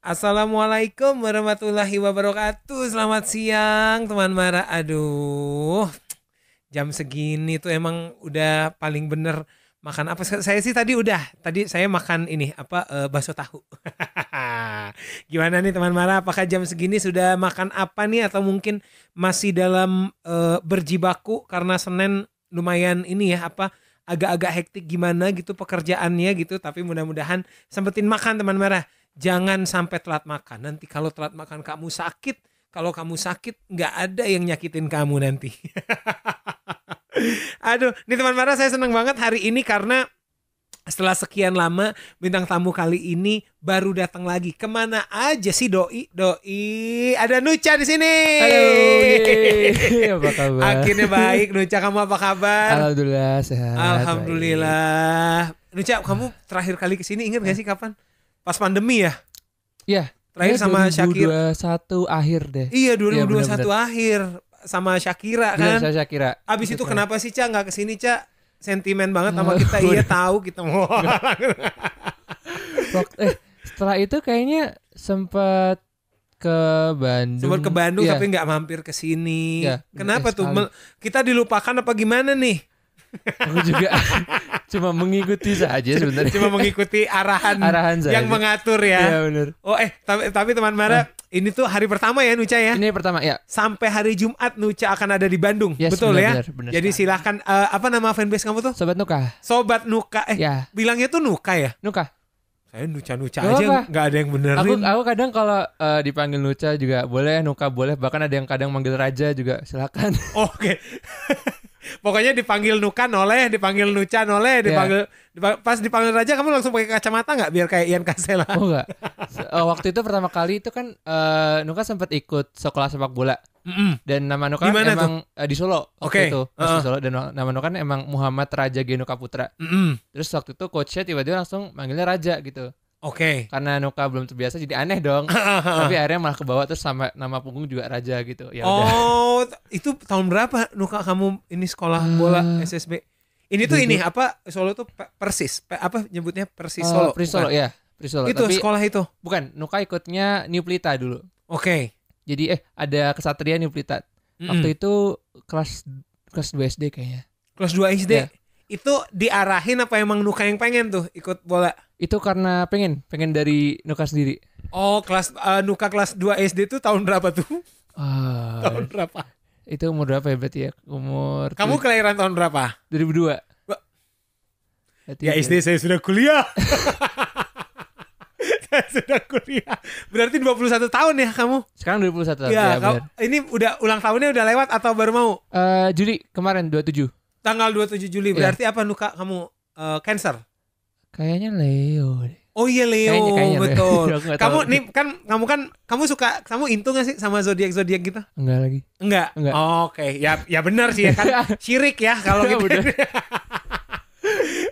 Assalamualaikum warahmatullahi wabarakatuh. Selamat siang teman Mara. Aduh, jam segini tuh emang udah paling bener makan apa? Saya sih tadi udah. Tadi saya makan ini apa e, bakso tahu. Gimana nih teman Mara? Apakah jam segini sudah makan apa nih atau mungkin masih dalam e, berjibaku karena Senin lumayan ini ya apa? agak-agak hektik gimana gitu pekerjaannya gitu tapi mudah-mudahan sempetin makan teman -teman. Jangan sampai telat makan. Nanti kalau telat makan kamu sakit, kalau kamu sakit nggak ada yang nyakitin kamu nanti. Aduh, nih teman teman saya senang banget hari ini karena setelah sekian lama bintang tamu kali ini baru datang lagi. Kemana aja sih doi? Doi ada Nucha di sini. Halo. apa kabar? Akhirnya baik Nucha kamu apa kabar? Alhamdulillah sehat. Alhamdulillah. Baik. Nucha kamu terakhir kali kesini ingat gak sih kapan? pas pandemi ya iya terakhir ya, sama 2021 satu akhir deh iya 2021 ya, satu iya, akhir sama Shakira iya, kan iya, Shakira, abis itu, itu kenapa sih Ca nggak kesini Ca sentimen banget sama kita iya tahu kita mau eh setelah itu kayaknya sempat ke Bandung. Sempat ke Bandung yeah. tapi nggak mampir ke sini. Yeah. Kenapa eh, tuh? Kita dilupakan apa gimana nih? aku juga cuma mengikuti saja sebenarnya. Cuma mengikuti arahan, arahan saja. yang mengatur ya. Iya benar. Oh eh tapi tapi teman Mara, eh. ini tuh hari pertama ya Nuca ya? Ini pertama ya. Sampai hari Jumat Nuca akan ada di Bandung. Yes, Betul bener, ya? Bener, bener Jadi sekali. silahkan uh, apa nama fanbase kamu tuh? Sobat Nuka. Sobat Nuka. Eh ya. bilangnya tuh Nuka ya? Nuka. Saya nuca-nuca aja nggak ada yang benerin. Aku, aku kadang kalau uh, dipanggil nuca juga boleh, nuka boleh, bahkan ada yang kadang manggil raja juga silakan. Oke. Okay. Pokoknya dipanggil Nukan oleh, dipanggil Nucan oleh, iya. dipanggil, yeah. dipanggil pas dipanggil raja kamu langsung pakai kacamata nggak biar kayak Ian Kasela? Oh enggak. uh, oh, waktu itu pertama kali itu kan uh, Nukan sempat ikut sekolah sepak bola. Mm -mm. Dan nama Nukan Dimana emang Uh, di Solo Oke okay. itu, uh -huh. di Solo dan nama Nukan emang Muhammad Raja Genuka Putra. Mm -mm. Terus waktu itu coachnya tiba-tiba langsung manggilnya Raja gitu. Oke. Okay. Karena Nuka belum terbiasa jadi aneh dong. Tapi akhirnya malah ke bawah terus sama nama punggung juga raja gitu. Ya Oh, itu tahun berapa Nuka kamu ini sekolah uh, bola eh. SSB? Ini tuh ini apa Solo tuh persis apa nyebutnya persis oh, Solo. Persis Solo ya. Persis Solo. Itu Tapi, sekolah itu. Bukan, Nuka ikutnya New Plita dulu. Oke. Okay. Jadi eh ada kesatria New Plita. Mm -hmm. Waktu itu kelas kelas 2 SD kayaknya. Kelas 2 SD. Ya itu diarahin apa emang Nuka yang pengen tuh ikut bola? Itu karena pengen, pengen dari Nuka sendiri. Oh, kelas uh, Nuka kelas 2 SD itu tahun berapa tuh? Uh, tahun berapa? Itu umur berapa ya berarti ya? Umur Kamu kelahiran tahun berapa? 2002. berarti ya, ya. SD saya sudah kuliah. saya sudah kuliah. Berarti 21 tahun ya kamu? Sekarang 21 tahun. Ya, ya kamu, ini udah ulang tahunnya udah lewat atau baru mau? Uh, Juli kemarin 27 tanggal 27 Juli iya. berarti yeah. apa Nuka kamu uh, cancer? Kayaknya Leo. Oh iya Leo, kayaknya, kayaknya betul. Leo. kamu nih kan kamu kan kamu suka kamu intu gak sih sama zodiak zodiak gitu? Enggak lagi. Enggak. Enggak. Oh, Oke, okay. ya ya benar sih ya kan syirik ya kalau ya, gitu.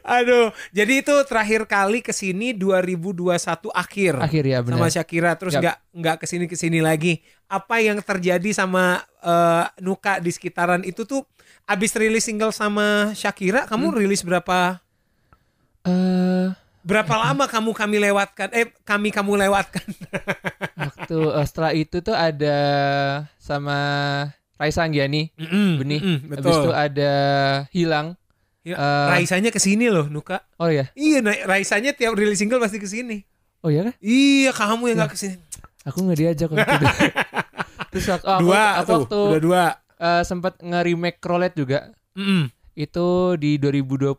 Aduh, jadi itu terakhir kali ke sini 2021 akhir. Akhir ya benar. Sama Shakira terus nggak yep. nggak ke sini ke sini lagi. Apa yang terjadi sama uh, Nuka di sekitaran itu tuh abis rilis single sama Shakira, kamu hmm. rilis berapa? Uh, berapa uh, lama kamu kami lewatkan? Eh, kami kamu lewatkan. waktu uh, setelah itu tuh ada sama Raisa Anggiani, mm hmm benih. Mm hmm betul. itu ada hilang. Ya, uh, Raisanya kesini loh, Nuka. Oh iya. Iya, Raisanya tiap rilis single pasti kesini. Oh iya Iya, kamu yang nggak kesini. Aku nggak diajak waktu itu. Terus aku, dua, aku, aku tuh, waktu, dua uh, eh, sempat nge-remake Roulette juga. Mm -hmm. Itu di 2020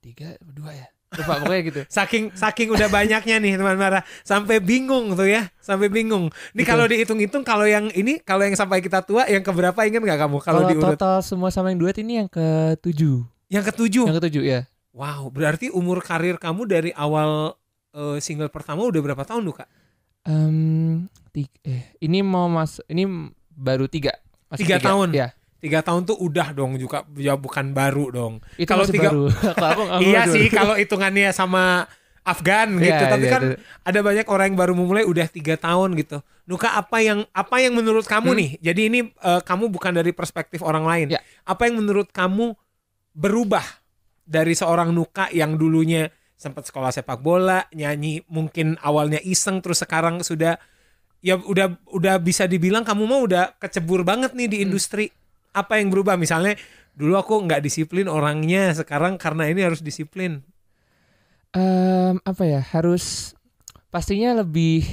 tiga dua ya lupa pokoknya gitu saking saking udah banyaknya nih teman teman sampai bingung tuh ya sampai bingung ini kalau dihitung-hitung kalau yang ini kalau yang sampai kita tua yang keberapa ingat nggak kamu kalau diurut total semua sama yang duet ini yang ke ketujuh yang ke ketujuh yang ke ketujuh ya wow berarti umur karir kamu dari awal uh, single pertama udah berapa tahun tuh kak um, tiga, eh, ini mau mas ini baru tiga. tiga, tiga tahun. Ya. Tiga tahun tuh udah dong juga ya bukan baru dong. Itu kalau tiga, baru. aku, aku iya sih kalau hitungannya sama Afgan iya, gitu. Yeah, Tapi yeah, kan yeah. ada banyak orang yang baru memulai udah tiga tahun gitu. Nuka apa yang apa yang menurut kamu hmm. nih? Jadi ini uh, kamu bukan dari perspektif orang lain. Yeah. Apa yang menurut kamu berubah dari seorang Nuka yang dulunya sempat sekolah sepak bola, nyanyi mungkin awalnya iseng terus sekarang sudah ya udah udah bisa dibilang kamu mah udah kecebur banget nih di hmm. industri hmm. apa yang berubah misalnya dulu aku nggak disiplin orangnya sekarang karena ini harus disiplin um, apa ya harus pastinya lebih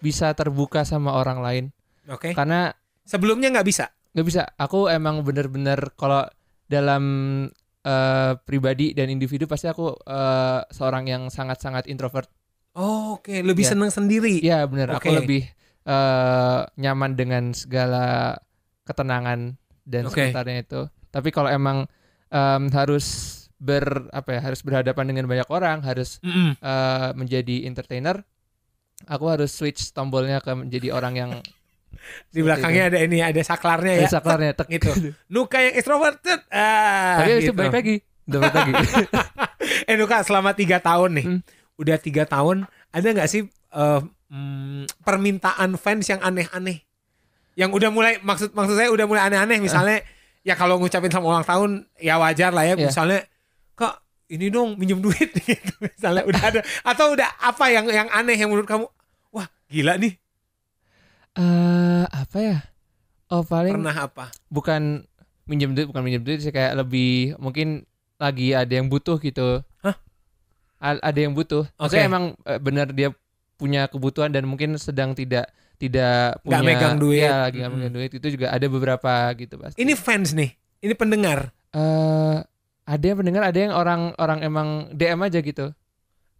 bisa terbuka sama orang lain oke okay. karena sebelumnya nggak bisa nggak bisa aku emang bener-bener kalau dalam uh, pribadi dan individu pasti aku uh, seorang yang sangat-sangat introvert Oh, oke, okay. lebih ya. senang sendiri. Iya, benar. Okay. Aku lebih uh, nyaman dengan segala ketenangan dan okay. sekitarnya itu. Tapi kalau emang um, harus ber apa ya, harus berhadapan dengan banyak orang, harus mm -hmm. uh, menjadi entertainer, aku harus switch tombolnya ke menjadi orang yang di belakangnya ada ini ada saklarnya ada ya saklarnya tek itu. Nuka yang extroverted ah tapi gitu. itu baik lagi dapat lagi eh Nuka selama tiga tahun nih hmm udah tiga tahun ada nggak sih uh, mm, permintaan fans yang aneh-aneh yang udah mulai maksud maksud saya udah mulai aneh-aneh misalnya uh. ya kalau ngucapin sama ulang tahun ya wajar lah ya yeah. misalnya kok ini dong minjem duit gitu misalnya udah ada atau udah apa yang yang aneh yang menurut kamu wah gila nih uh, apa ya oh paling pernah apa bukan minjem duit bukan minjem duit sih kayak lebih mungkin lagi ada yang butuh gitu ada yang butuh. Maksudnya okay. emang eh, benar dia punya kebutuhan dan mungkin sedang tidak tidak punya gak megang duit. Ya, lagi gak megang hmm. duit itu juga ada beberapa gitu pasti. Ini fans nih. Ini pendengar. Eh uh, ada yang pendengar, ada yang orang orang emang DM aja gitu.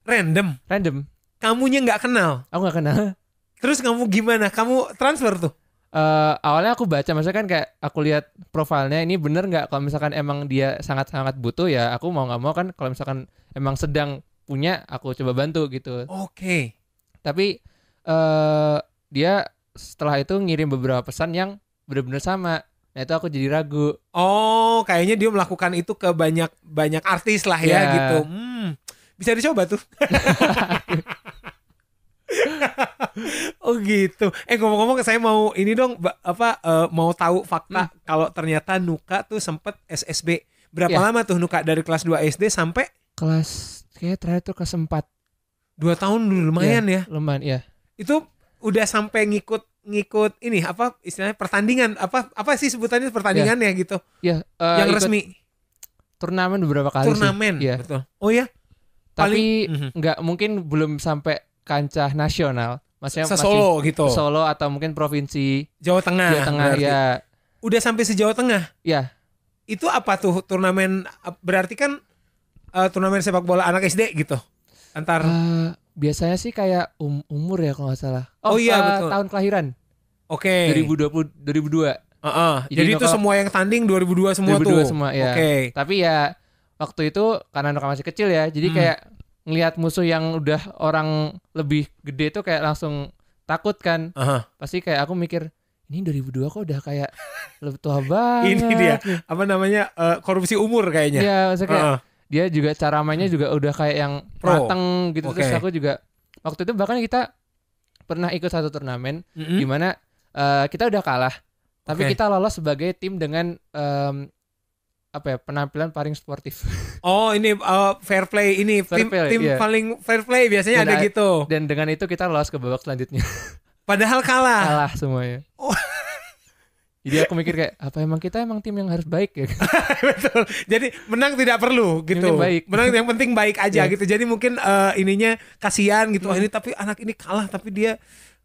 Random. Random. Kamunya nggak kenal. Aku nggak kenal. Terus kamu gimana? Kamu transfer tuh? uh, awalnya aku baca maksudnya kan kayak aku lihat profilnya ini bener nggak kalau misalkan emang dia sangat-sangat butuh ya aku mau nggak mau kan kalau misalkan emang sedang punya aku coba bantu gitu oke okay. tapi uh, dia setelah itu ngirim beberapa pesan yang benar-benar sama nah itu aku jadi ragu oh kayaknya dia melakukan itu ke banyak banyak artis lah ya yeah. gitu hmm, bisa dicoba tuh oh gitu. Eh ngomong-ngomong saya mau ini dong apa uh, mau tahu fakta hmm. kalau ternyata Nuka tuh sempet SSB. Berapa yeah. lama tuh Nuka dari kelas 2 SD sampai kelas kayak terakhir tuh kelas 4 dua tahun dulu lumayan ya, ya. lumayan ya itu udah sampai ngikut ngikut ini apa istilahnya pertandingan apa apa sih sebutannya pertandingan ya. gitu ya uh, yang resmi turnamen beberapa kali turnamen sih. Ya. betul oh ya tapi mhm. nggak mm -hmm. mungkin belum sampai kancah nasional maksudnya Solo masih gitu Solo atau mungkin provinsi Jawa Tengah Jawa Tengah ya udah sampai se Jawa Tengah ya itu apa tuh turnamen berarti kan uh, turnamen sepak bola anak SD gitu? Antar uh, biasanya sih kayak um, umur ya kalau nggak salah. Oh, oh iya uh, betul. Tahun kelahiran. Oke. Okay. 2020 2002. Uh -uh. Jadi, Jadi itu semua yang tanding 2002 semua 2002 tuh. 2002 semua ya. Oke. Okay. Tapi ya waktu itu karena Noka masih kecil ya. Jadi hmm. kayak ngelihat musuh yang udah orang lebih gede tuh kayak langsung takut kan. Uh -huh. Pasti kayak aku mikir ini 2002 kok udah kayak lebih tua banget. ini dia apa namanya uh, korupsi umur kayaknya. Iya, maksudnya kayak uh -huh dia juga cara mainnya hmm. juga udah kayak yang Pro. gitu okay. terus aku juga waktu itu bahkan kita pernah ikut satu turnamen mm -hmm. dimana uh, eh, kita udah kalah tapi okay. kita lolos sebagai tim dengan um, apa ya penampilan paling sportif. Oh ini uh, fair play ini fair tim play, tim yeah. paling fair play biasanya dan ada gitu. Dan dengan itu kita lolos ke babak selanjutnya. Padahal kalah. Kalah semuanya. Oh. Jadi aku mikir kayak apa emang kita emang tim yang harus baik ya? Betul. Jadi menang tidak perlu gitu. Yang baik. Menang yang penting baik aja yeah. gitu. Jadi mungkin uh, ininya kasihan gitu. Iya. Oh, ini tapi anak ini kalah tapi dia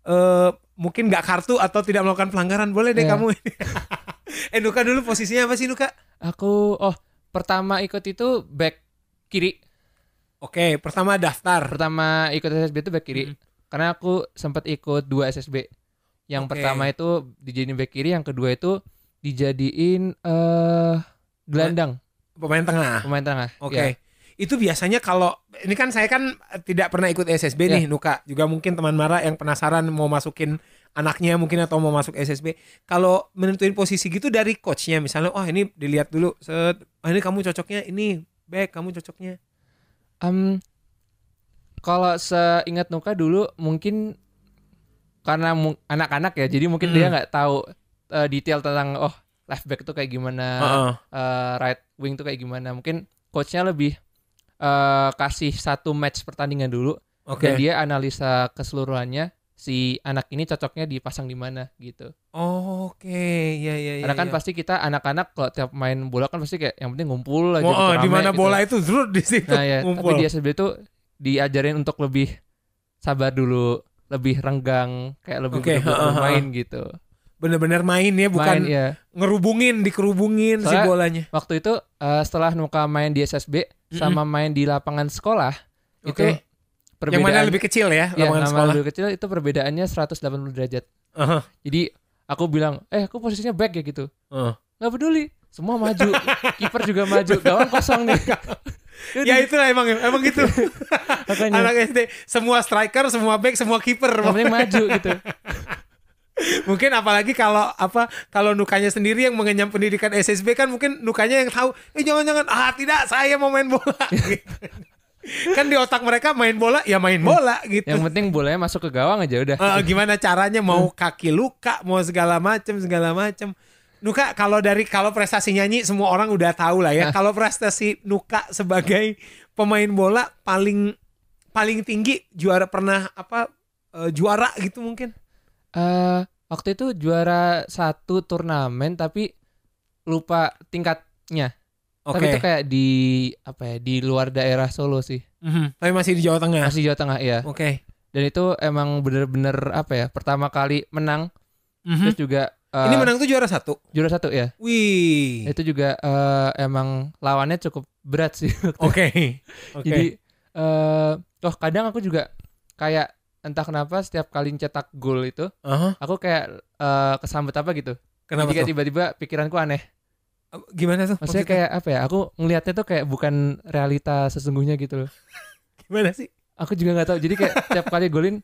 uh, mungkin nggak kartu atau tidak melakukan pelanggaran. Boleh deh yeah. kamu ini. eh Nuka dulu posisinya apa sih Nuka? Aku oh pertama ikut itu back kiri. Oke, pertama daftar. Pertama ikut SSB itu back kiri. Hmm. Karena aku sempat ikut dua SSB. Yang okay. pertama itu dijadiin back kiri, yang kedua itu dijadiin uh, gelandang. Pemain tengah. Pemain tengah. Oke. Okay. Ya. Itu biasanya kalau ini kan saya kan tidak pernah ikut SSB ya. nih, Nuka. Juga mungkin teman Mara yang penasaran mau masukin anaknya mungkin atau mau masuk SSB. Kalau menentuin posisi gitu dari coachnya misalnya, oh ini dilihat dulu, set, oh, ini kamu cocoknya ini back, kamu cocoknya. Um, kalau seingat Nuka dulu mungkin karena anak-anak ya jadi mungkin hmm. dia nggak tahu uh, detail tentang oh left back tuh kayak gimana uh -uh. Uh, right wing tuh kayak gimana mungkin coachnya lebih uh, kasih satu match pertandingan dulu okay. dan dia analisa keseluruhannya si anak ini cocoknya dipasang di mana gitu. Oh, Oke, okay. ya ya. Iya, karena kan iya. pasti kita anak-anak kalau tiap main bola kan pasti kayak yang penting ngumpul aja. Oh, di mana gitu. bola itu zrut di situ. Nah ya, ngumpul. tapi dia sebetulnya tuh diajarin untuk lebih sabar dulu lebih renggang kayak lebih okay, bener-bener main gitu bener-bener main ya bukan main, ya. ngerubungin dikerubungin Soalnya, si bolanya waktu itu uh, setelah Nuka main di SSB mm-hmm. sama main di lapangan sekolah okay. itu yang mana lebih kecil ya iya, lapangan ya, sekolah lebih kecil itu perbedaannya 180 derajat uh-huh. jadi aku bilang eh aku posisinya back ya gitu uh. nggak peduli semua maju kiper juga maju gawang kosong nih ya itulah emang emang gitu Makanya, anak SD semua striker semua back semua kiper semuanya maju gitu mungkin apalagi kalau apa kalau nukanya sendiri yang mengenyam pendidikan SSB kan mungkin nukanya yang tahu eh jangan-jangan ah tidak saya mau main bola kan di otak mereka main bola ya main hmm. bola gitu yang penting bolanya masuk ke gawang aja udah uh, gimana caranya mau kaki luka mau segala macem segala macem Nuka kalau dari kalau prestasi nyanyi semua orang udah tahu lah ya. kalau prestasi Nuka sebagai pemain bola paling paling tinggi juara pernah apa uh, juara gitu mungkin? Uh, waktu itu juara satu turnamen tapi lupa tingkatnya. Okay. Tapi itu kayak di apa ya di luar daerah Solo sih. Mm -hmm. Tapi masih di Jawa Tengah. Masih Jawa Tengah ya. Oke. Okay. Dan itu emang bener-bener apa ya pertama kali menang mm -hmm. terus juga Uh, ini menang tuh juara satu. Juara satu ya. Wih. Itu juga uh, emang lawannya cukup berat sih. Oke. Okay. Okay. Jadi uh, kadang aku juga kayak entah kenapa setiap kali cetak gol itu, uh -huh. aku kayak uh, kesambet apa gitu. Kenapa Jadi tiba-tiba pikiranku aneh. Gimana tuh? Maksudnya maksudnya? kayak apa ya? Aku ngelihatnya tuh kayak bukan realita sesungguhnya gitu loh. Gimana sih? Aku juga nggak tahu. Jadi kayak tiap kali golin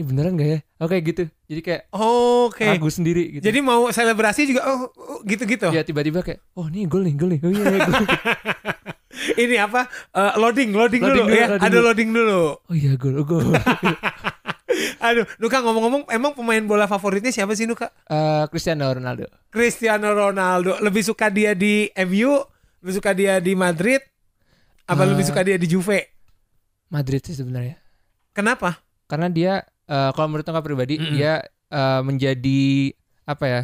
ini beneran gak ya oke oh, okay, gitu jadi kayak oke okay. sendiri gitu jadi mau selebrasi juga oh, gitu gitu ya tiba-tiba kayak oh nih gol nih gol nih oh iya, iya gol ini apa uh, loading, loading loading dulu, dulu ya loading ada loading dulu oh iya gol oh, gol Aduh, Nuka ngomong-ngomong, emang pemain bola favoritnya siapa sih Nuka? Uh, Cristiano Ronaldo. Cristiano Ronaldo. Lebih suka dia di MU, lebih suka dia di Madrid, apa uh, lebih eh. suka dia di Juve? Madrid sih sebenarnya. Kenapa? Karena dia uh, kalau menurut aku pribadi mm -hmm. dia uh, menjadi apa ya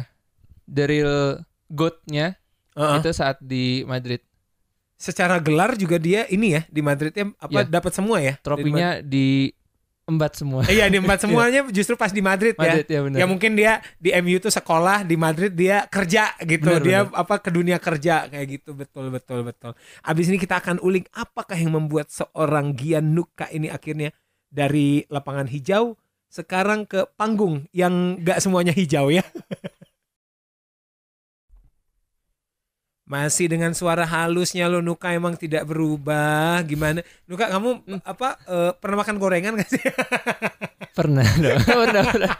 the real goatnya uh -uh. itu saat di Madrid. Secara gelar juga dia ini ya di Madrid ya apa yeah. dapat semua ya? Trofinya di empat semua. Iya di empat iya. semuanya justru pas di Madrid, ya. Madrid ya. Ya, ya mungkin dia di MU itu sekolah di Madrid dia kerja gitu bener, dia bener. apa ke dunia kerja kayak gitu betul betul betul. Abis ini kita akan ulik apakah yang membuat seorang Gian Nuka ini akhirnya dari lapangan hijau sekarang ke panggung yang gak semuanya hijau ya. Masih dengan suara halusnya lo Nuka emang tidak berubah gimana? Nuka kamu hmm. apa uh, pernah makan gorengan gak sih? pernah dong. pernah, pernah.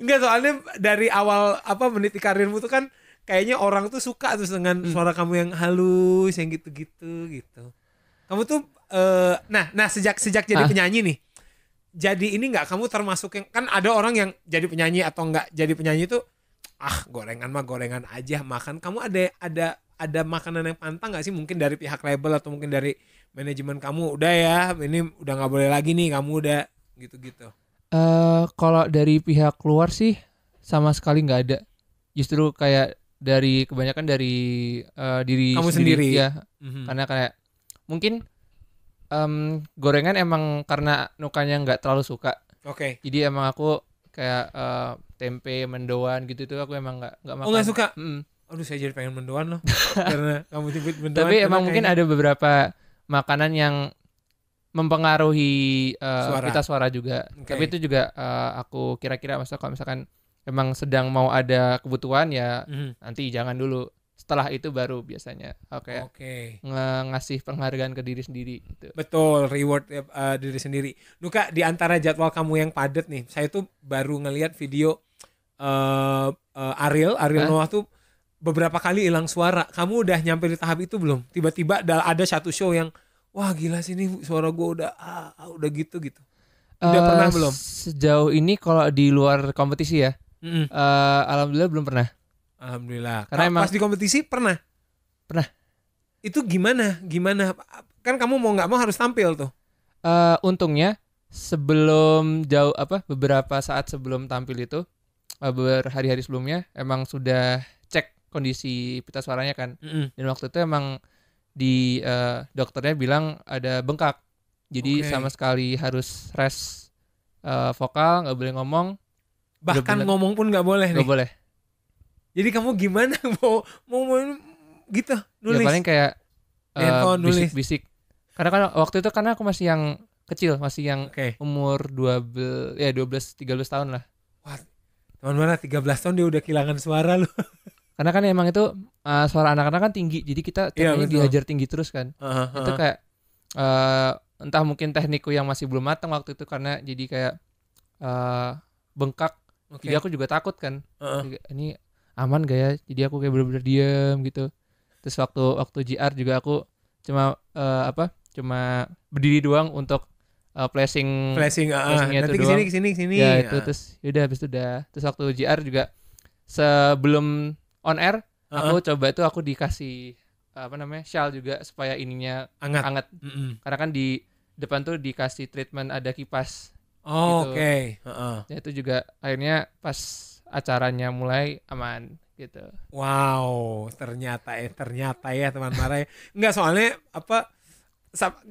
Enggak soalnya dari awal apa meniti karirmu tuh kan kayaknya orang tuh suka terus dengan hmm. suara kamu yang halus yang gitu-gitu gitu. Kamu tuh uh, nah nah sejak sejak jadi ah. penyanyi nih jadi ini nggak kamu termasuk yang kan ada orang yang jadi penyanyi atau nggak jadi penyanyi itu ah gorengan mah gorengan aja makan kamu ada ada ada makanan yang pantang nggak sih mungkin dari pihak label atau mungkin dari manajemen kamu udah ya ini udah nggak boleh lagi nih kamu udah gitu-gitu uh, kalau dari pihak luar sih sama sekali nggak ada justru kayak dari kebanyakan dari uh, diri kamu sendiri, sendiri ya mm-hmm. karena kayak mungkin um, gorengan emang karena nukanya nggak terlalu suka. Oke. Okay. Jadi emang aku kayak uh, tempe, mendoan gitu itu aku emang nggak nggak oh, makan. Oh nggak suka. Mm. Aduh saya jadi pengen mendoan loh karena kamu tipe mendoan. Tapi emang mungkin ada beberapa makanan yang mempengaruhi uh, suara. kita suara juga. Okay. Tapi itu juga uh, aku kira-kira masa kalau misalkan emang sedang mau ada kebutuhan ya mm. nanti jangan dulu setelah itu baru biasanya oh, oke okay, okay. ngasih penghargaan ke diri sendiri gitu. betul reward uh, diri sendiri Nuka di antara jadwal kamu yang padat nih saya tuh baru ngelihat video uh, uh, Ariel Ariel huh? Noah tuh beberapa kali hilang suara kamu udah nyampe di tahap itu belum tiba-tiba ada satu show yang wah gila sih ini suara gue udah ah, ah, udah gitu gitu udah uh, pernah belum sejauh ini kalau di luar kompetisi ya mm -hmm. uh, alhamdulillah belum pernah Alhamdulillah. Karena pas di kompetisi pernah? Pernah. Itu gimana? Gimana? Kan kamu mau nggak mau harus tampil tuh. Uh, untungnya sebelum jauh apa beberapa saat sebelum tampil itu uh, berhari-hari sebelumnya emang sudah cek kondisi pita suaranya kan. Mm -hmm. Dan waktu itu emang di uh, dokternya bilang ada bengkak. Jadi okay. sama sekali harus rest uh, vokal, nggak boleh ngomong. Bahkan bener, ngomong pun nggak boleh. Nggak boleh jadi kamu gimana mau mau, mau gitu ya, nulis? Ya paling kayak eh, bisik bisik-bisik. Karena kan waktu itu karena aku masih yang kecil, masih yang okay. umur 12 ya dua belas tiga belas tahun lah. Wah. Teman mana belas tahun dia udah kehilangan suara lu. Karena kan emang itu uh, suara anak-anak kan tinggi, jadi kita yeah, iya, betul. dihajar tinggi terus kan. Uh -huh, Itu kayak uh, entah mungkin teknikku yang masih belum matang waktu itu karena jadi kayak uh, bengkak. Okay. Jadi aku juga takut kan. Uh -huh. Ini aman gak ya jadi aku kayak bener-bener diem gitu terus waktu waktu JR juga aku cuma uh, apa cuma berdiri doang untuk uh, flashing flashing uh, nanti kesini doang. kesini kesini ya itu uh. terus yaudah habis itu udah terus waktu JR juga sebelum on air uh -huh. aku coba itu aku dikasih apa namanya shawl juga supaya ininya anget, anget. Mm -mm. karena kan di depan tuh dikasih treatment ada kipas Oh, gitu. Oke. Okay. Uh -uh. Ya, itu juga akhirnya pas acaranya mulai aman gitu. Wow, ternyata ya ternyata ya teman Mara. Enggak soalnya apa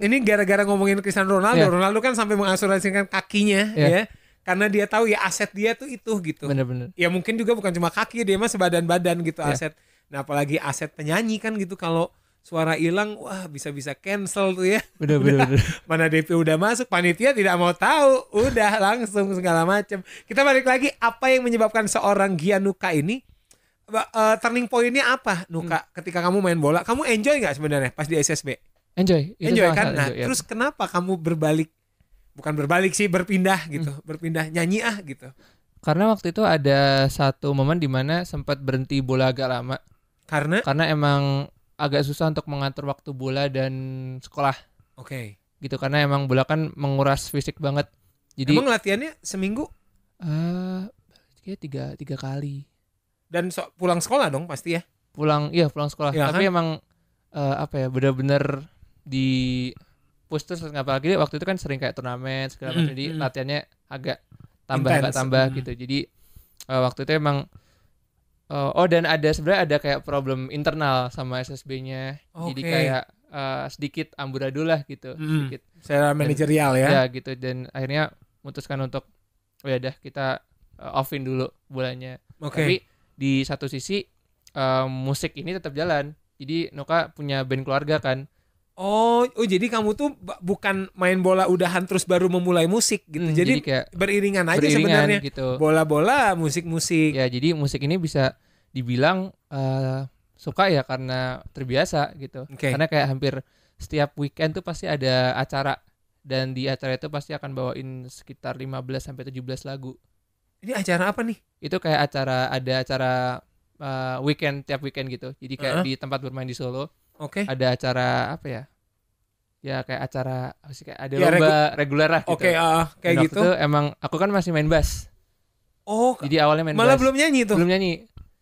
ini gara-gara ngomongin Cristiano Ronaldo, yeah. Ronaldo kan sampai mengasuransikan kakinya yeah. ya. Karena dia tahu ya aset dia tuh itu gitu. Bener-bener. Ya mungkin juga bukan cuma kaki dia mah sebadan-badan gitu yeah. aset. Nah apalagi aset penyanyi kan gitu kalau suara hilang wah bisa-bisa cancel tuh ya udah, udah, udah. mana DP udah masuk panitia tidak mau tahu udah langsung segala macam kita balik lagi apa yang menyebabkan seorang Gianuka ini uh, turning pointnya apa Nuka hmm. ketika kamu main bola kamu enjoy nggak sebenarnya pas di SSB enjoy itu enjoy kan nah ya. terus kenapa kamu berbalik bukan berbalik sih berpindah gitu hmm. berpindah nyanyi ah gitu karena waktu itu ada satu momen dimana sempat berhenti bola agak lama karena karena emang agak susah untuk mengatur waktu bola dan sekolah. Oke. Okay. Gitu karena emang bola kan menguras fisik banget. Jadi Emang latihannya seminggu? Eh, uh, tiga tiga kali. Dan so, pulang sekolah dong pasti ya? Pulang, iya pulang sekolah. Ya, Tapi kan? emang uh, apa ya benar-benar di push terus apalagi waktu itu kan sering kayak turnamen segala macam. jadi latihannya agak tambah Intense. agak tambah gitu. Jadi uh, waktu itu emang Uh, oh dan ada sebenarnya ada kayak problem internal sama SSB-nya. Okay. Jadi kayak uh, sedikit amburadul lah gitu, mm. sedikit. Secara manajerial ya. Ya gitu dan akhirnya memutuskan untuk oh ya dah kita uh, offin dulu bulannya. Okay. Tapi di satu sisi uh, musik ini tetap jalan. Jadi Noka punya band keluarga kan. Oh, oh jadi kamu tuh bukan main bola udahan terus baru memulai musik gitu. Hmm, jadi, jadi kayak beriringan aja beriringan, sebenarnya. Gitu. Bola-bola, musik-musik. Ya, jadi musik ini bisa dibilang uh, suka ya karena terbiasa gitu. Okay. Karena kayak hampir setiap weekend tuh pasti ada acara dan di acara itu pasti akan bawain sekitar 15 sampai 17 lagu. Ini acara apa nih? Itu kayak acara ada acara uh, weekend tiap weekend gitu. Jadi kayak uh -huh. di tempat bermain di Solo. Oke. Okay. Ada acara apa ya? Ya kayak acara sih kayak ada ya, lomba regu reguler lah gitu. Oke, okay, uh, ah. kayak gitu. emang aku kan masih main bass. Oh. Jadi awalnya main malah bass. Malah belum nyanyi tuh. Belum nyanyi.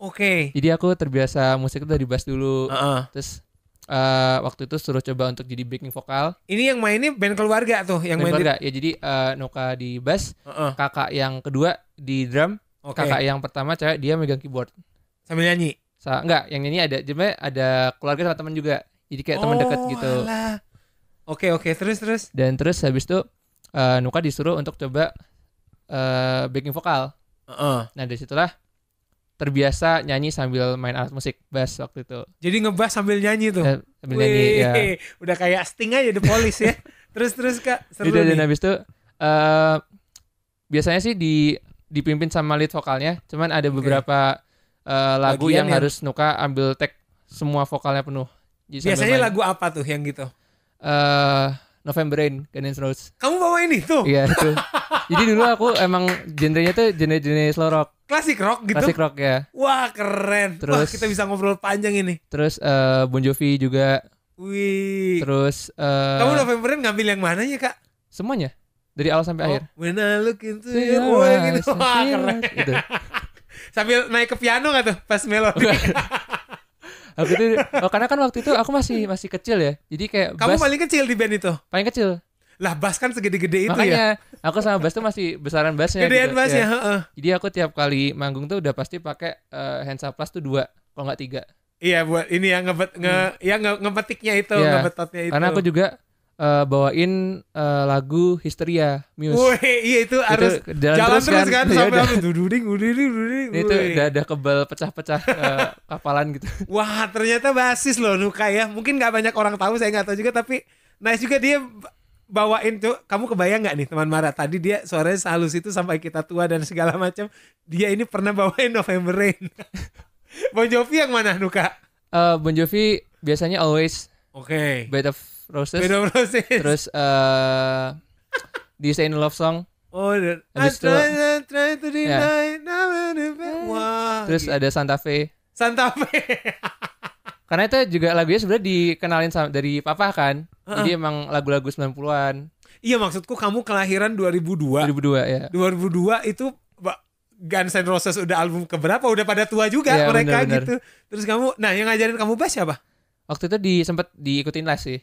Oke. Okay. Jadi aku terbiasa musik itu dari bass dulu. Uh -uh. Terus uh, waktu itu suruh coba untuk jadi backing vokal. Ini yang main ini band keluarga tuh, yang band main keluarga. Di... Ya jadi uh, Noka di bass, uh -uh. kakak yang kedua di drum, okay. kakak yang pertama cewek dia megang keyboard. Sambil nyanyi. Sa enggak, yang nyanyi ada cuma ada keluarga sama teman juga. Jadi kayak gitu. oh, teman dekat gitu. Oke, okay, oke, okay. terus terus. Dan terus habis itu uh, Noka disuruh untuk coba uh, backing vokal. Uh -uh. Nah, dari situlah terbiasa nyanyi sambil main alat musik bass waktu itu. Jadi ngebass sambil nyanyi tuh. Ya, sambil Wee. nyanyi ya. Udah kayak Sting aja The Police ya. terus terus Kak, seru Jadi, nih. dan habis itu uh, biasanya sih di dipimpin sama lead vokalnya, cuman ada beberapa okay. uh, eh, lagu yang, yang harus Nuka ambil tag semua vokalnya penuh. Jadi biasanya lagu apa tuh yang gitu? Uh, November Rain, Guns N' Kamu bawa ini tuh? Iya, itu. Jadi dulu aku emang genrenya tuh genre-genre slow rock klasik rock gitu. Klasik rock ya. Wah, keren. Terus, Wah, kita bisa ngobrol panjang ini. Terus uh, Bon Jovi juga. Wih. Terus uh, Kamu Novemberin ngambil yang mana ya Kak? Semuanya. Dari awal sampai oh, akhir. When I look into your eyes. gitu. Wah, keren. Gitu. Sambil naik ke piano gak tuh pas melodi? aku itu oh, karena kan waktu itu aku masih masih kecil ya. Jadi kayak Kamu bass, paling kecil di band itu? Paling kecil. Lah Bas kan segede-gede itu Makanya, ya. aku sama Bas tuh masih besaran Basnya gitu. Gedean gitu. bassnya. Ya. Uh. Jadi aku tiap kali manggung tuh udah pasti pakai uh, eh, handsa plus tuh dua, kalau nggak tiga. Iya buat ini ya ngebet nge hmm. ya nge, ngepetiknya itu, yeah. ngebetotnya itu. Karena aku juga uh, bawain uh, lagu Histeria Muse. Wih, iya itu harus itu jalan, jalan terus, terus kan, kan sampai harus iya. dududing dududing dududing. Itu ada kebal pecah-pecah uh, kapalan gitu. Wah, ternyata basis loh Nuka ya. Mungkin nggak banyak orang tahu, saya nggak tahu juga tapi nice juga dia bawain tuh kamu kebayang nggak nih teman Mara tadi dia suaranya sehalus itu sampai kita tua dan segala macam dia ini pernah bawain November Rain Bon Jovi yang mana Nuka uh, Bon Jovi biasanya always oke okay. Bed of Roses Bed of Roses terus uh, eh, di Love Song Oh, I itu, to ya. deny, yeah. Wah, terus ada Santa Fe. Santa Fe. Karena itu juga lagunya sebenarnya dikenalin sama, dari papa kan. Uh-uh. Jadi emang lagu-lagu 90-an. Iya maksudku kamu kelahiran 2002. 2002 ya. 2002 itu Guns N' Roses udah album keberapa udah pada tua juga ya, mereka bener, bener. gitu. Terus kamu nah yang ngajarin kamu bass siapa? Waktu itu di sempat diikutin les sih.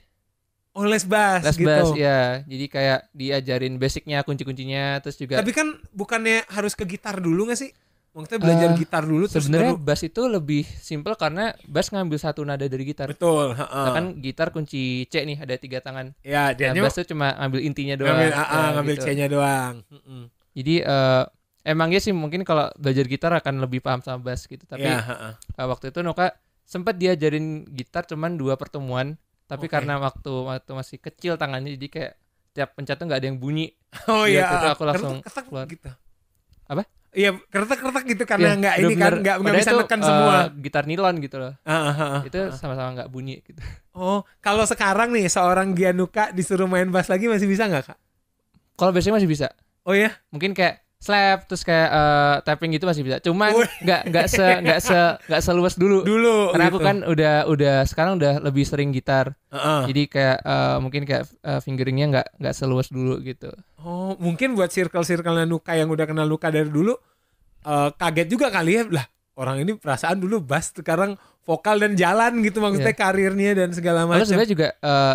Oh les bass les gitu. bass ya. Jadi kayak diajarin basicnya kunci-kuncinya terus juga. Tapi kan bukannya harus ke gitar dulu gak sih? Maksudnya belajar uh, gitar dulu sebenarnya baru... bass itu lebih simple karena bass ngambil satu nada dari gitar. Betul, Uh, uh. kan gitar kunci C nih ada tiga tangan. Iya, dia nah, bass itu cuma ngambil intinya doang. Ngambil uh, uh, ngambil gitu. C-nya doang. Uh-uh. Jadi uh, emangnya sih mungkin kalau belajar gitar akan lebih paham sama bass gitu, tapi ya, uh, uh. Uh, waktu itu Noka sempat diajarin gitar cuman dua pertemuan, tapi okay. karena waktu waktu masih kecil tangannya jadi kayak tiap pencet tuh nggak ada yang bunyi. Oh iya. uh, aku langsung keluar. Gitu. Apa? Iya, kertek-kertek gitu karena iya, nggak ya, ini kan nggak nggak bisa tekan uh, eh, semua. gitar nilon gitu loh. Uh, uh, uh, itu sama-sama nggak bunyi gitu. Oh, kalau sekarang nih seorang Gianuka disuruh main bass lagi masih bisa nggak kak? Kalau biasanya masih bisa. Oh ya? Mungkin kayak slap terus kayak uh, tapping gitu masih bisa. Cuman nggak nggak se nggak se nggak seluas dulu. Dulu. Karena gitu. aku kan udah udah sekarang udah lebih sering gitar. Uh-uh. Jadi kayak uh, mungkin kayak uh, fingeringnya nggak nggak seluas dulu gitu. Oh mungkin buat circle-circle Nuka yang udah kenal Nuka dari dulu uh, kaget juga kali ya lah orang ini perasaan dulu bass sekarang vokal dan jalan gitu maksudnya yeah. karirnya dan segala macam. Terus juga uh,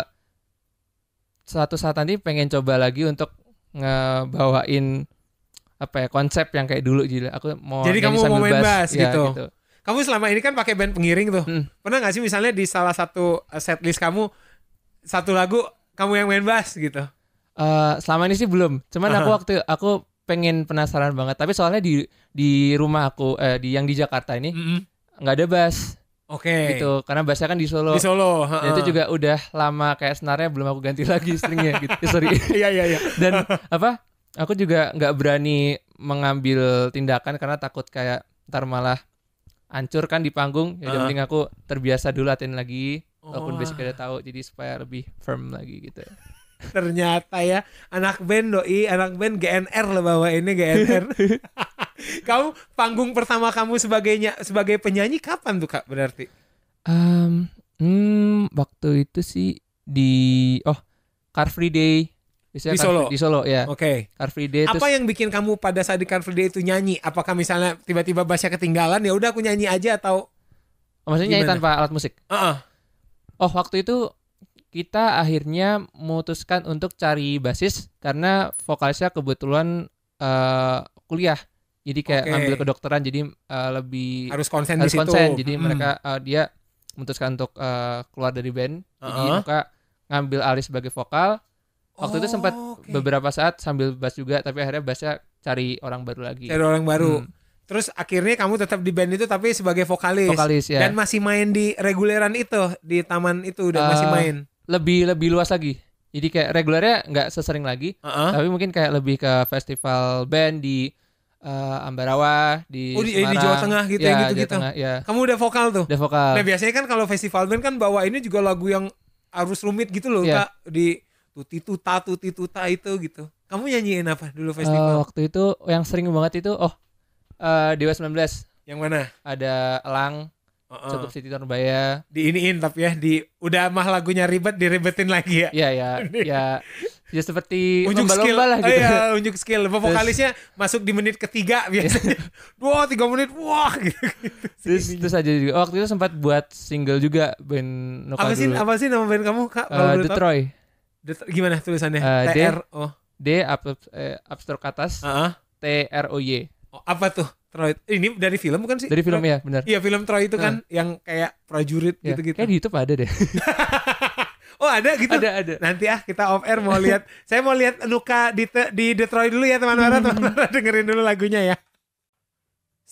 satu saat nanti pengen coba lagi untuk ngebawain apa ya konsep yang kayak dulu gitu. aku mau jadi kamu mau main bass, bass ya, gitu. gitu. kamu selama ini kan pakai band pengiring tuh hmm. pernah gak sih misalnya di salah satu eh, setlist kamu satu lagu kamu yang main bass gitu uh, selama ini sih belum cuman uh -huh. aku waktu aku pengen penasaran banget tapi soalnya di di rumah aku eh, di yang di Jakarta ini nggak mm -hmm. ada bass Oke. Okay. Gitu, karena bassnya kan di Solo. Di Solo. Dan itu juga udah lama kayak senarnya belum aku ganti lagi stringnya gitu. Eh, sorry. Iya iya iya. Dan apa? aku juga nggak berani mengambil tindakan karena takut kayak ntar malah hancur kan di panggung ya uh. mending aku terbiasa dulu latihan lagi oh. walaupun basic udah tahu jadi supaya lebih firm lagi gitu ternyata ya anak band doi anak band GNR lah bawa ini GNR kamu panggung pertama kamu sebagainya sebagai penyanyi kapan tuh kak berarti um, hmm, waktu itu sih di oh Car Free Day Misalnya di Solo. di Solo ya. Oke. Okay. Car Free Day. Apa terus... yang bikin kamu pada saat di Car Free Day itu nyanyi? Apakah misalnya tiba-tiba bassnya ketinggalan ya udah aku nyanyi aja atau? Maksudnya nyanyi tanpa alat musik? Uh -uh. Oh waktu itu kita akhirnya memutuskan untuk cari basis karena vokalisnya kebetulan uh, kuliah. Jadi kayak okay. ngambil kedokteran jadi uh, lebih harus konsen harus di situ. Jadi hmm. mereka uh, dia memutuskan untuk uh, keluar dari band. Uh -uh. Jadi mereka ngambil alis sebagai vokal Waktu oh, itu sempat okay. beberapa saat sambil bass juga, tapi akhirnya bassnya cari orang baru lagi. Cari orang baru. Hmm. Terus akhirnya kamu tetap di band itu tapi sebagai vokalis. Vokalis ya. Dan masih main di reguleran itu di taman itu udah uh, masih main. Lebih lebih luas lagi. Jadi kayak regulernya nggak sesering lagi, uh -huh. tapi mungkin kayak lebih ke festival band di uh, Ambarawa di oh, di, eh, di Jawa Tengah gitu ya, ya gitu gitu. ya. Kamu udah vokal tuh. Udah vokal. Nah biasanya kan kalau festival band kan bawa ini juga lagu yang harus rumit gitu loh yeah. kak di tuti tuta tuti tuta itu gitu kamu nyanyiin apa dulu eh, festival uh, waktu itu yang sering banget itu oh uh, dewa 19 yang mana ada elang uh -uh. Cukup Siti Nurbaya iniin tapi ya di Udah mah lagunya ribet Diribetin lagi ya Iya ya Ya ya seperti unjuk lomba, -lomba skill lah gitu. Oh, iya, unjuk skill. Vokalisnya masuk di menit ketiga biasanya. Iya. dua wow, tiga menit, wah gitu. gitu terus terus aja juga. Oh, waktu itu sempat buat single juga band Apa sih apa sih nama band kamu Kak? Uh, eh, Detroit Gimana tulisannya? Uh, T R O D eh, abstrak atas. Uh -huh. T R O Y. Oh, apa tuh? Troy ini dari film bukan sih? Dari film Troy. ya, benar. Iya, film Troy itu kan yang kayak prajurit ya, gitu-gitu. Kayak di YouTube ada deh. oh, ada gitu. Ada, ada. Nanti ah kita off air mau lihat. Saya mau lihat Nuka di di Detroit dulu ya, teman-teman. teman-teman dengerin dulu lagunya ya.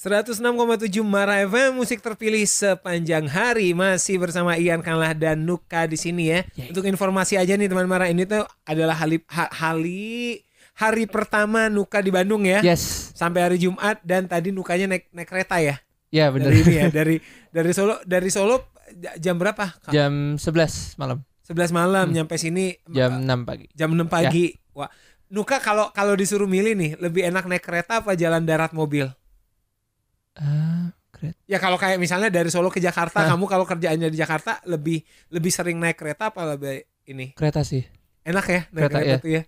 106,7 Mara FM musik terpilih sepanjang hari masih bersama Ian Kalah dan Nuka di sini ya. Yay. Untuk informasi aja nih teman Mara ini tuh adalah hari ha, hari pertama Nuka di Bandung ya. Yes. Sampai hari Jumat dan tadi Nukanya naik naik kereta ya. Ya benar. Dari ini ya dari dari Solo dari Solo jam berapa? Jam 11 malam. 11 malam hmm. nyampe sini jam 6 pagi. Jam 6 ya. pagi. Ya. Wah. Nuka kalau kalau disuruh milih nih lebih enak naik kereta apa jalan darat mobil? Eh, kereta. Ya kalau kayak misalnya dari Solo ke Jakarta, Hah? kamu kalau kerjaannya di Jakarta lebih lebih sering naik kereta apa lebih ini? Kereta sih. Enak ya naik kereta, kereta ya. tuh ya.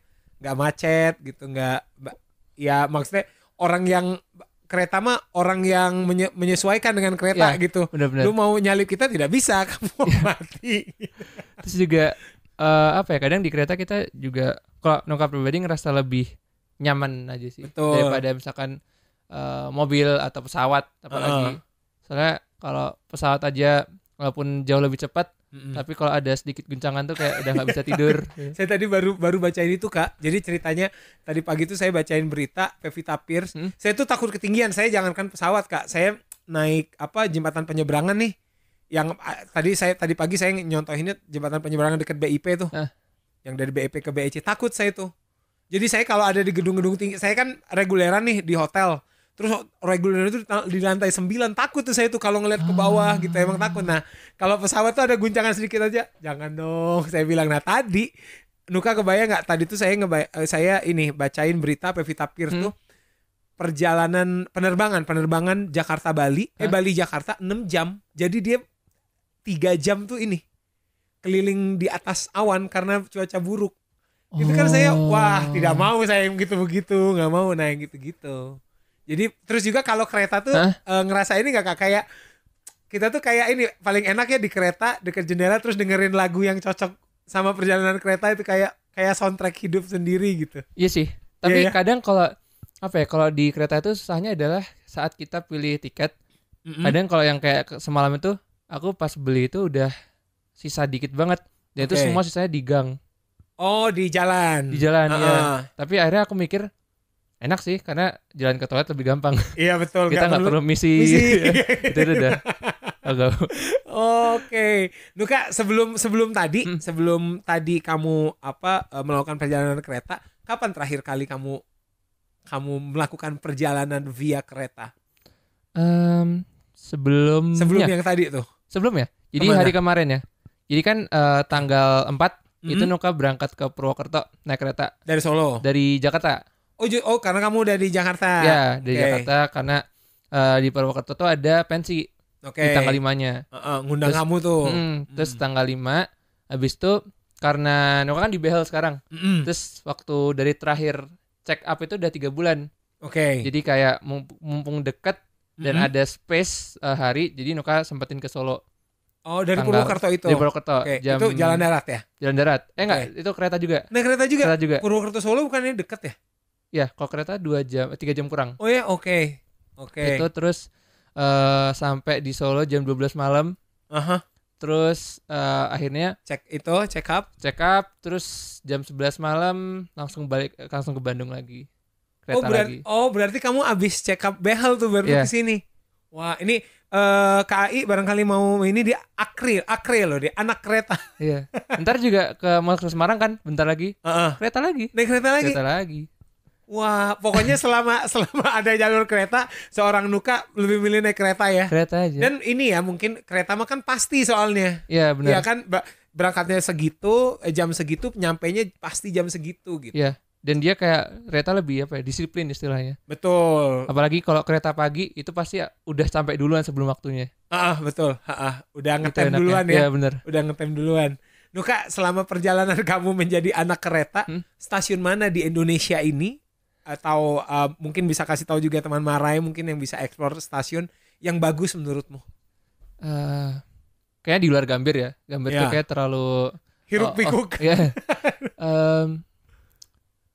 Gak macet gitu, gak ya maksudnya orang yang kereta mah orang yang menye menyesuaikan dengan kereta ya, gitu. Bener -bener. Lu mau nyalip kita tidak bisa, kamu ya. mati. Terus juga uh, apa ya? Kadang di kereta kita juga kalau nongkrong pribadi ngerasa lebih nyaman aja sih Betul. daripada misalkan Eh, mobil atau pesawat apalagi. Uh. Soalnya kalau pesawat aja walaupun jauh lebih cepat Mm -hmm. Tapi kalau ada sedikit guncangan tuh kayak udah nggak bisa tidur. saya tadi baru baru bacain itu kak. Jadi ceritanya tadi pagi tuh saya bacain berita Pevita Pierce. Hmm? Saya tuh takut ketinggian. Saya jangankan pesawat kak. Saya naik apa jembatan penyeberangan nih. Yang tadi saya tadi pagi saya nyontohinnya jembatan penyeberangan dekat BIP tuh. Yang dari BIP ke BEC takut saya tuh. Jadi saya kalau ada di gedung-gedung tinggi, saya kan reguleran nih di hotel terus reguler itu di lantai 9 takut tuh saya tuh kalau ngeliat ke bawah ah. gitu emang takut nah kalau pesawat tuh ada guncangan sedikit aja jangan dong saya bilang nah tadi Nuka kebayang nggak tadi tuh saya ngebay eh, saya ini bacain berita Pevita Pir hmm. tuh perjalanan penerbangan penerbangan Jakarta Bali eh, Hah? eh Bali Jakarta 6 jam jadi dia tiga jam tuh ini keliling di atas awan karena cuaca buruk oh. itu kan saya oh. wah tidak mau saya gitu begitu begitu nggak mau nah gitu gitu jadi terus juga kalau kereta tuh huh? uh, eh, ngerasa ini nggak kayak kita tuh kayak ini paling enak ya di kereta dekat jendela terus dengerin lagu yang cocok sama perjalanan kereta itu kayak kayak soundtrack hidup sendiri gitu. Iya sih. Tapi yeah, yeah. kadang kalau apa ya kalau di kereta itu susahnya adalah saat kita pilih tiket. Mm -hmm. Kadang kalau yang kayak semalam itu aku pas beli itu udah sisa dikit banget dan okay. itu semua sisanya di gang. Oh, di jalan. Di jalan uh -uh. ya. Tapi akhirnya aku mikir enak sih karena jalan ke toilet lebih gampang. Iya betul. Kita nggak perlu misi. misi. itu udah. Oke. Okay. Nuka sebelum sebelum tadi hmm. sebelum tadi kamu apa eh, melakukan perjalanan kereta, kapan terakhir kali kamu kamu melakukan perjalanan via kereta? Um, sebelum sebelum ya. yang tadi tuh. Sebelum ya. Jadi Kemana? hari kemarin ya. Jadi kan uh, tanggal 4 -hmm. itu Nuka berangkat ke Purwokerto naik kereta dari Solo. Dari Jakarta. Oh, oh karena kamu udah di Jakarta. Iya, dari okay. Jakarta karena uh, di Purwokerto tuh ada pensi okay. di tanggal limanya. Uh, uh, ngundang terus, kamu tuh. Mm, mm. Terus tanggal 5 habis itu karena Noka kan di behel sekarang. Mm. Terus waktu dari terakhir check up itu udah tiga bulan. Oke. Okay. Jadi kayak mumpung dekat dan mm -hmm. ada space uh, hari jadi Noka sempetin ke Solo. Oh dari tanggal, Purwokerto itu. Dari Purwokerto. Okay. Jam, itu jalan darat ya? Jalan darat. Eh enggak, okay. itu kereta juga. Nah, kereta juga. Kereta juga. Purwokerto Solo bukannya dekat ya? ya kalau kereta dua jam eh, tiga jam kurang oh ya oke okay. oke okay. itu terus uh, sampai di Solo jam 12 malam uh -huh. terus uh, akhirnya cek itu check up check up terus jam 11 malam langsung balik langsung ke Bandung lagi kereta oh, berarti, lagi oh berarti kamu abis check up behel tuh baru yeah. kesini wah ini uh, KAI barangkali mau ini di akril, akril loh dia anak kereta. Iya. Bentar juga ke mau ke Semarang kan, bentar lagi. Uh -uh. Kereta lagi. Naik kereta lagi. Kereta lagi. Wah, pokoknya selama selama ada jalur kereta, seorang Nuka lebih milih naik kereta ya. Kereta aja. Dan ini ya mungkin kereta mah kan pasti soalnya. Iya benar. Iya kan berangkatnya segitu, eh, jam segitu, nyampe nya pasti jam segitu gitu. Iya. Dan dia kayak kereta lebih apa ya, disiplin istilahnya. Betul. Apalagi kalau kereta pagi itu pasti ya udah sampai duluan sebelum waktunya. Ah, betul. Ah, udah gitu ngetem gitu duluan ya. Iya benar. Udah ngetem duluan. Nuka, selama perjalanan kamu menjadi anak kereta, hmm? stasiun mana di Indonesia ini atau uh, mungkin bisa kasih tahu juga teman Marai mungkin yang bisa eksplor stasiun yang bagus menurutmu? Uh, kayaknya di luar Gambir ya. Gambir yeah. tuh ya. kayak terlalu hiruk pikuk. Oh, oh, yeah. Iya. um,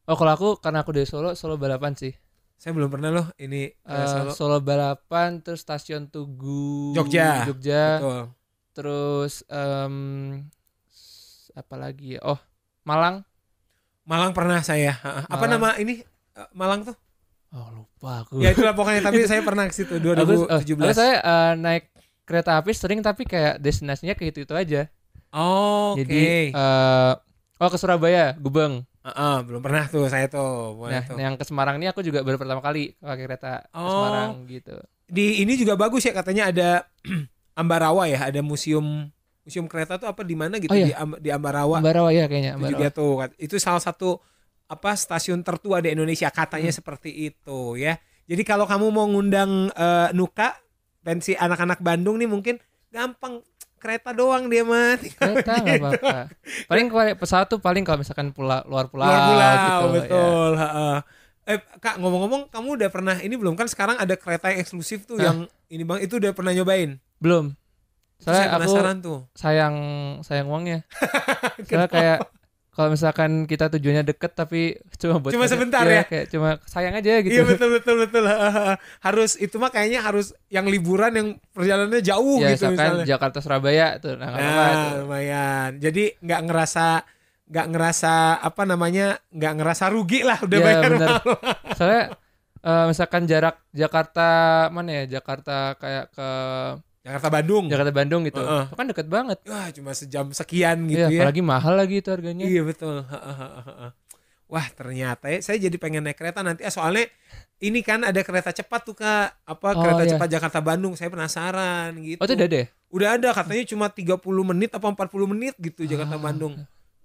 oh kalau aku karena aku dari Solo, Solo balapan sih. Saya belum pernah loh ini uh, Solo. Solo balapan terus stasiun Tugu Jogja. Jogja. Betul. Terus um, apa lagi ya? Oh, Malang. Malang pernah saya. Apa nama ini? Eh, Malang tuh? Oh lupa aku. Ya itulah pokoknya tapi saya pernah ke situ 2017. Aku, oh, saya uh, naik kereta api sering tapi kayak destinasinya ke itu itu aja. Oh, Oke. Okay. Jadi uh, oh ke Surabaya, Gubeng. Uh, uh, belum pernah tuh saya tuh. Nah, tuh. yang ke Semarang ini aku juga baru pertama kali pakai kereta oh. ke Semarang gitu. Di ini juga bagus ya katanya ada Ambarawa ya, ada museum museum kereta tuh apa di mana gitu oh, iya. di, Am di Ambarawa. Ambarawa ya kayaknya. Ambarawa. Itu juga tuh itu salah satu apa stasiun tertua di Indonesia katanya hmm. seperti itu ya. Jadi kalau kamu mau ngundang uh, Nuka pensi anak-anak Bandung nih mungkin gampang kereta doang dia mah kereta gitu. apa-apa paling pesawat tuh paling kalau misalkan pula, luar pulau luar pulau gitu, ya. betul ya. -ha. eh kak ngomong-ngomong kamu udah pernah ini belum kan sekarang ada kereta yang eksklusif tuh Hah? yang ini bang itu udah pernah nyobain belum soalnya saya penasaran tuh sayang sayang uangnya soalnya kayak kalau misalkan kita tujuannya deket tapi cuma buat cuma sebentar ya, ya kayak cuma sayang aja gitu iya betul betul betul harus itu mah kayaknya harus yang liburan yang perjalanannya jauh ya, gitu misalkan misalnya. Jakarta Surabaya tuh nah, nah lumayan jadi nggak ngerasa nggak ngerasa apa namanya nggak ngerasa rugi lah udah ya, bayar soalnya uh, misalkan jarak Jakarta mana ya Jakarta kayak ke Jakarta Bandung. Jakarta Bandung gitu. Uh -uh. Itu kan deket banget. Wah, cuma sejam sekian gitu iya, ya. Apalagi mahal lagi itu harganya. Iya betul. Wah, ternyata ya, saya jadi pengen naik kereta nanti ya soalnya ini kan ada kereta cepat tuh Kak, apa oh, kereta iya. cepat Jakarta Bandung. Saya penasaran gitu. Oh, itu udah ada Udah ada, katanya cuma 30 menit apa 40 menit gitu Jakarta ah. Bandung.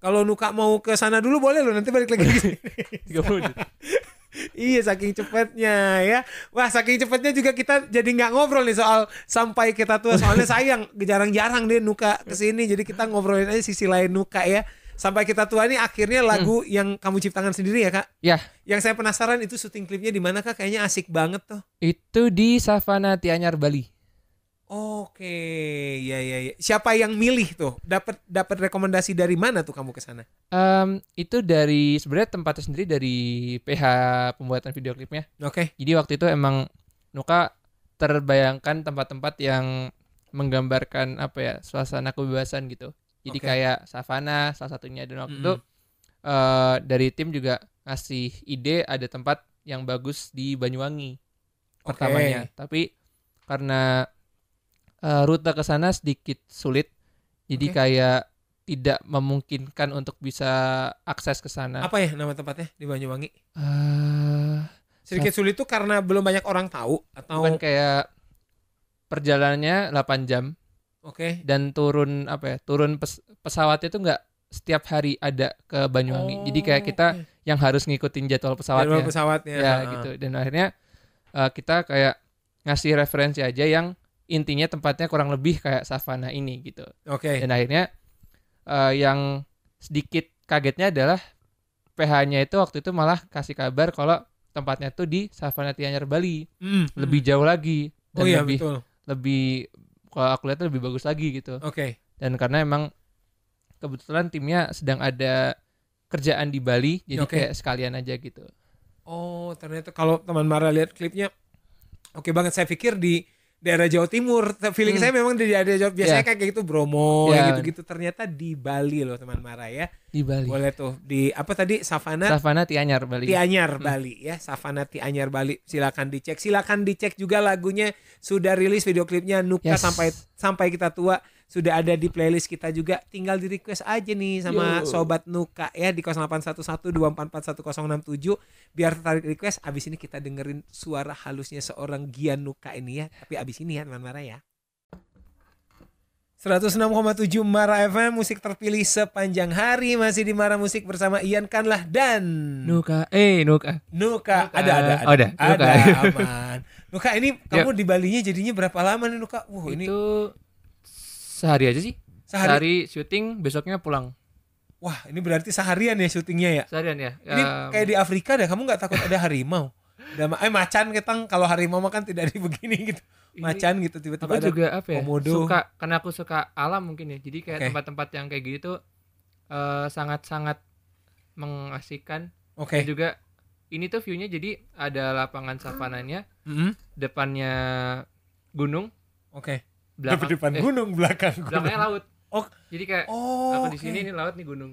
Kalau Nuka mau ke sana dulu boleh loh nanti balik lagi Tiga puluh. 30 menit. iya saking cepetnya ya. Wah saking cepetnya juga kita jadi nggak ngobrol nih soal sampai kita tua. Soalnya sayang jarang-jarang deh Nuka kesini. Jadi kita ngobrolin aja sisi lain Nuka ya. Sampai kita tua ini akhirnya hmm. lagu hmm. yang kamu ciptakan sendiri ya kak? Ya. Yang saya penasaran itu syuting klipnya di mana kak? Kayaknya asik banget tuh. Itu di Savana Tianyar Bali. Oke, ya ya ya. Siapa yang milih tuh? Dapat dapat rekomendasi dari mana tuh kamu ke sana? Um, itu dari sebenarnya tempatnya sendiri dari PH pembuatan video klipnya. Oke. Okay. Jadi waktu itu emang Nuka terbayangkan tempat-tempat yang menggambarkan apa ya suasana kebebasan gitu. Jadi okay. kayak savana salah satunya dan waktu mm -hmm. itu uh, dari tim juga ngasih ide ada tempat yang bagus di Banyuwangi okay. pertamanya. Tapi karena uh, rute ke sana sedikit sulit. Jadi okay. kayak tidak memungkinkan untuk bisa akses ke sana. Apa ya nama tempatnya di Banyuwangi? Uh, sedikit sulit tuh karena belum banyak orang tahu atau Bukan kayak perjalanannya 8 jam. Oke. Okay. Dan turun apa ya? Turun pes pesawatnya itu nggak setiap hari ada ke Banyuwangi. Oh, Jadi kayak oh, kita okay. yang harus ngikutin jadwal pesawatnya. Jadwal pesawatnya. Ya nah. gitu. Dan akhirnya uh, kita kayak ngasih referensi aja yang intinya tempatnya kurang lebih kayak savana ini gitu. Oke. Okay. Dan akhirnya uh, yang sedikit kagetnya adalah PH-nya itu waktu itu malah kasih kabar kalau tempatnya tuh di savana Tianyar Bali, mm, lebih mm. jauh lagi dan oh, iya, lebih betul. lebih kalau aku lihat lebih bagus lagi gitu. Oke. Okay. Dan karena emang kebetulan timnya sedang ada kerjaan di Bali, jadi okay. kayak sekalian aja gitu. Oh, ternyata kalau teman Mara lihat klipnya oke okay banget. Saya pikir di daerah Jawa Timur. Feeling hmm. saya memang dari daerah Jawa biasanya yeah. kayak gitu Bromo yeah. gitu-gitu ternyata di Bali loh teman Mara ya. Di Bali. Boleh tuh di apa tadi Savana? Savana Tianyar Bali. Tianyar hmm. Bali ya, Savana Tianyar Bali. Silakan dicek. Silakan dicek juga lagunya sudah rilis video klipnya Nuka yes. sampai sampai kita tua sudah ada di playlist kita juga tinggal di request aja nih sama Yo. sobat Nuka ya di 08112441067, biar tertarik request abis ini kita dengerin suara halusnya seorang Gian Nuka ini ya tapi abis ini ya teman ya. Mara ya 106,7 Mara FM musik terpilih sepanjang hari masih di Mara Musik bersama Ian Kanlah dan Nuka eh Nuka Nuka, Nuka. ada ada ada oh, ada, ada Nuka. aman Nuka ini kamu yep. di nya jadinya berapa lama nih Nuka? Wah wow, ini sehari aja sih sehari, sehari syuting besoknya pulang wah ini berarti seharian ya syutingnya ya seharian ya ini um, kayak di Afrika deh kamu nggak takut ada harimau ada eh macan ketang kalau harimau makan tidak di begini gitu macan gitu tiba-tiba ada juga apa ya komodo. suka karena aku suka alam mungkin ya jadi kayak tempat tempat-tempat yang kayak gitu uh, sangat-sangat mengasihkan okay. dan juga ini tuh viewnya jadi ada lapangan savananya mm -hmm. depannya gunung oke okay belakang depan eh, gunung belakang gunung. belakangnya laut oh jadi kayak oh, aku di sini okay. ini laut nih gunung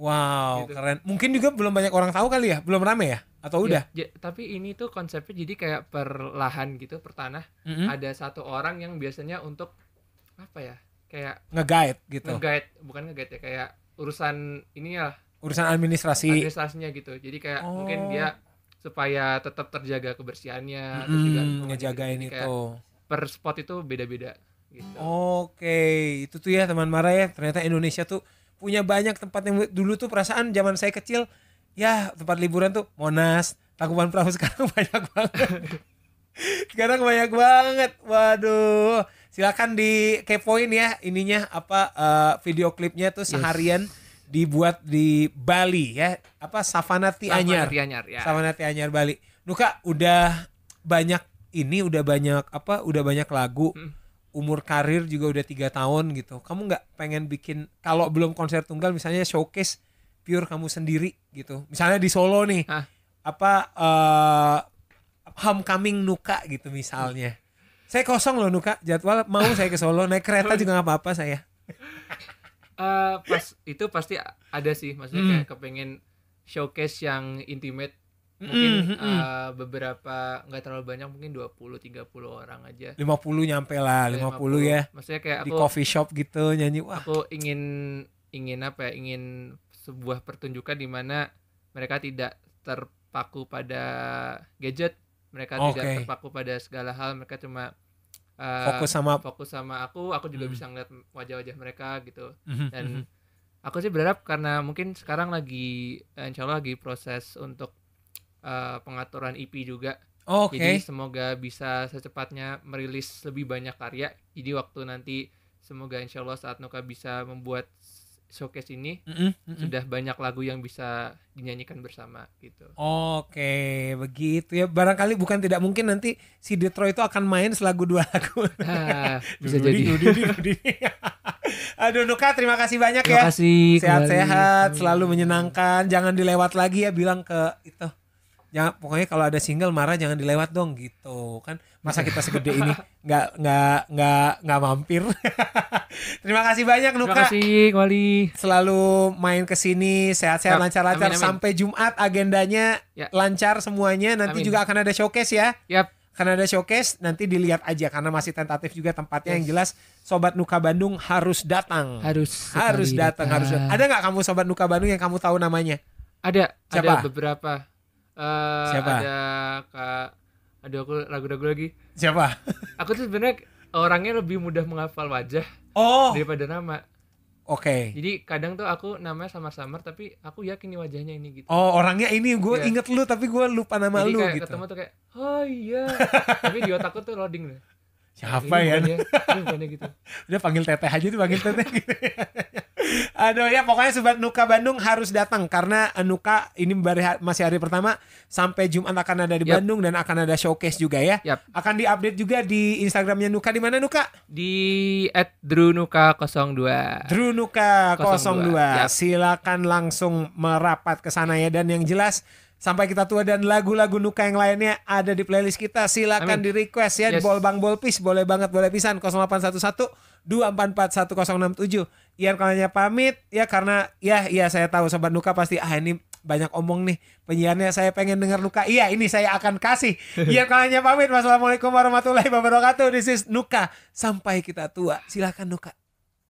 wow gitu. keren mungkin juga belum banyak orang tahu kali ya belum rame ya atau ya, udah ya, ya, tapi ini tuh konsepnya jadi kayak perlahan gitu per tanah mm -hmm. ada satu orang yang biasanya untuk apa ya kayak ngeguide gitu ngeguide bukan ngeguide ya kayak urusan inilah urusan administrasi administrasinya gitu jadi kayak oh. mungkin dia supaya tetap terjaga kebersihannya mm, terus juga ngejagain gitu. itu per spot itu beda-beda Gitu. Oke, itu tuh ya teman Mara ya. Ternyata Indonesia tuh punya banyak tempat yang dulu tuh perasaan zaman saya kecil ya tempat liburan tuh Monas, Tangkuban Perahu sekarang banyak banget. sekarang banyak banget. Waduh, silakan di kepoin ya ininya apa uh, video klipnya tuh seharian. Yes dibuat di Bali ya apa Savana Tianyar Savana ya. Tianyar Bali Nuka udah banyak ini udah banyak apa udah banyak lagu hmm umur karir juga udah tiga tahun gitu kamu nggak pengen bikin kalau belum konser tunggal misalnya showcase pure kamu sendiri gitu misalnya di Solo nih Hah? apa uh, homecoming Nuka gitu misalnya saya kosong loh Nuka jadwal mau saya ke Solo naik kereta juga nggak apa-apa saya uh, pas itu pasti ada sih maksudnya hmm. kayak kepengen showcase yang intimate mungkin mm, -hmm. Uh, beberapa nggak terlalu banyak mungkin 20 30 orang aja 50 nyampe lah 50, iya, 50 ya maksudnya kayak aku, di coffee shop gitu nyanyi wah aku ingin ingin apa ya ingin sebuah pertunjukan di mana mereka tidak terpaku pada gadget mereka okay. tidak terpaku pada segala hal mereka cuma uh, fokus sama fokus sama aku aku juga mm. bisa ngeliat wajah-wajah mereka gitu mm -hmm. dan hmm. aku sih berharap karena mungkin sekarang lagi eh, insya Allah lagi proses untuk Eh, pengaturan EP juga. Oh, okay. Jadi semoga bisa secepatnya merilis lebih banyak karya. Jadi waktu nanti semoga insya Allah saat Noka bisa membuat showcase ini mm -mm, mm -mm. sudah banyak lagu yang bisa dinyanyikan bersama gitu. Oke, begitu ya. Barangkali bukan tidak mungkin nanti si Detroit itu akan main selagu dua lagu. Nah, bisa jadi. Aduh Nuka terima kasih banyak terima ya. Terima kasih. Sehat-sehat, selalu menyenangkan. Jangan dilewat lagi ya bilang ke itu ya pokoknya kalau ada single marah jangan dilewat dong gitu kan masa kita segede ini nggak nggak nggak nggak mampir terima kasih banyak Luka terima kasih Wali selalu main kesini sehat-sehat lancar-lancar sampai Jumat agendanya ya. lancar semuanya nanti amin. juga akan ada showcase ya yep. Karena ada showcase nanti dilihat aja karena masih tentatif juga tempatnya yes. yang jelas sobat Nuka Bandung harus datang. Harus harus datang, datang harus. Datang. Ada nggak kamu sobat Nuka Bandung yang kamu tahu namanya? Ada, Siapa? ada beberapa uh, siapa ada kak aduh aku ragu-ragu lagi siapa aku tuh sebenarnya orangnya lebih mudah menghafal wajah oh. daripada nama Oke. Okay. Jadi kadang tuh aku namanya sama samar tapi aku yakin ini wajahnya ini gitu. Oh orangnya ini gue yeah. inget lu tapi gue lupa nama Jadi lu kayak gitu. ketemu tuh kayak oh iya tapi di otakku tuh loading deh. Siapa ya? ini bukannya gitu. Udah panggil teteh aja tuh panggil teteh gitu. Aduh ya pokoknya sobat Nuka Bandung harus datang karena eh, Nuka ini masih hari pertama sampai Jumat akan ada di yep. Bandung dan akan ada showcase juga ya. Yep. Akan diupdate juga di Instagramnya Nuka di mana Nuka? Di @drunuka02. Drunuka02. Yep. Silakan langsung merapat ke sana ya dan yang jelas sampai kita tua dan lagu-lagu Nuka yang lainnya ada di playlist kita silakan ya. di request ya yes. Bol Bolpis boleh banget boleh pisan 0811 1067 Ian hanya pamit ya karena ya ya saya tahu sobat Nuka pasti ah ini banyak omong nih penyiarnya saya pengen dengar Nuka. Iya ini saya akan kasih. Ian hanya pamit. Wassalamualaikum warahmatullahi wabarakatuh. This is Nuka sampai kita tua. Silahkan Nuka.